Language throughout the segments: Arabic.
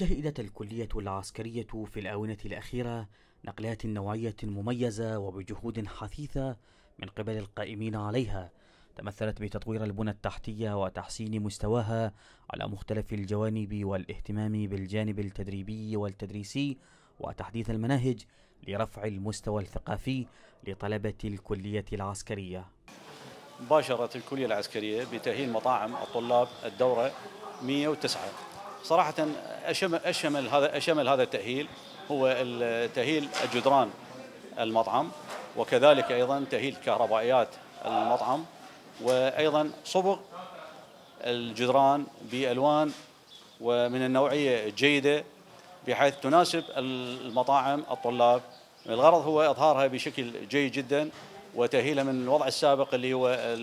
شهدت الكلية العسكرية في الآونة الأخيرة نقلات نوعية مميزة وبجهود حثيثة من قبل القائمين عليها تمثلت بتطوير البنى التحتية وتحسين مستواها على مختلف الجوانب والاهتمام بالجانب التدريبي والتدريسي وتحديث المناهج لرفع المستوى الثقافي لطلبة الكلية العسكرية باشرت الكلية العسكرية بتأهيل مطاعم الطلاب الدورة 109 صراحه اشمل اشمل هذا اشمل هذا التاهيل هو تاهيل جدران المطعم وكذلك ايضا تاهيل كهربائيات المطعم وايضا صبغ الجدران بالوان ومن النوعيه الجيده بحيث تناسب المطاعم الطلاب الغرض هو اظهارها بشكل جيد جدا وتاهيلها من الوضع السابق اللي هو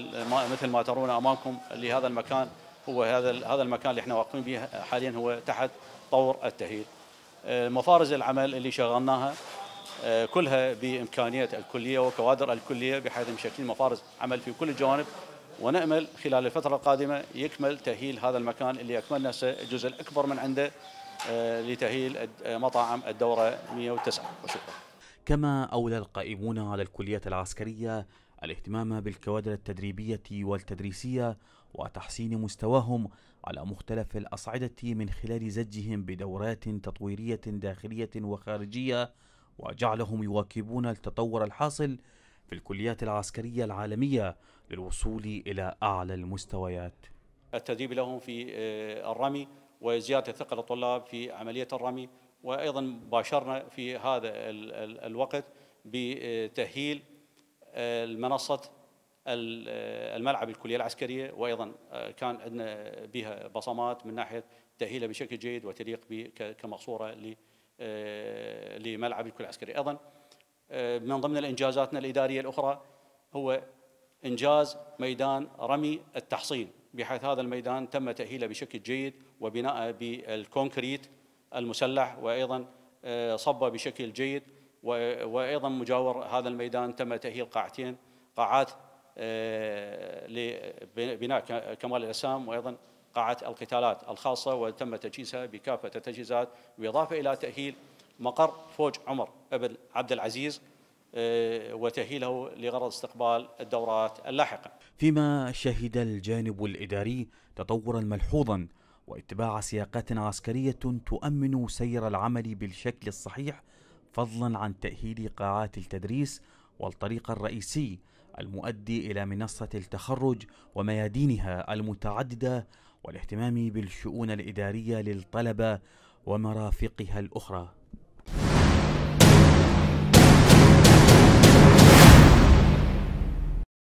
مثل ما ترون امامكم اللي هذا المكان هو هذا هذا المكان اللي احنا واقفين به حاليا هو تحت طور التهيل آه، مفارز العمل اللي شغلناها آه، كلها بامكانيه الكليه وكوادر الكليه بحيث مشكلين مفارز عمل في كل الجوانب ونامل خلال الفتره القادمه يكمل تاهيل هذا المكان اللي اكملنا الجزء الاكبر من عنده آه، لتاهيل مطاعم الدوره 109 وشكرا. كما اولى القائمون على الكليه العسكريه الاهتمام بالكوادر التدريبية والتدريسية وتحسين مستواهم على مختلف الأصعدة من خلال زجهم بدورات تطويرية داخلية وخارجية وجعلهم يواكبون التطور الحاصل في الكليات العسكرية العالمية للوصول إلى أعلى المستويات التدريب لهم في آه، الرمي وزيادة ثقل الطلاب في عملية الرمي وأيضا باشرنا في هذا الوقت بتأهيل المنصه الملعب الكليه العسكريه وايضا آه، كان عندنا بها بصمات من ناحيه تاهيلها بشكل جيد وتليق كمقصوره آه، لملعب الكليه العسكريه ايضا آه، من ضمن الانجازاتنا الاداريه الاخرى هو انجاز ميدان رمي التحصين بحيث هذا الميدان تم تاهيله بشكل جيد وبناءه بالكونكريت المسلح وايضا صبه بشكل جيد وايضا مجاور هذا الميدان تم تاهيل قاعتين قاعات آه، لبناء كمال الاجسام وايضا قاعه القتالات الخاصه وتم تجهيزها بكافه التجهيزات بالاضافه الى تاهيل مقر فوج عمر ابن عبد العزيز آه، وتأهيله لغرض استقبال الدورات اللاحقة فيما شهد الجانب الإداري تطورا ملحوظا واتباع سياقات عسكرية تؤمن سير العمل بالشكل الصحيح فضلا عن تأهيل قاعات التدريس والطريق الرئيسي المؤدي إلى منصة التخرج وميادينها المتعددة والاهتمام بالشؤون الإدارية للطلبة ومرافقها الأخرى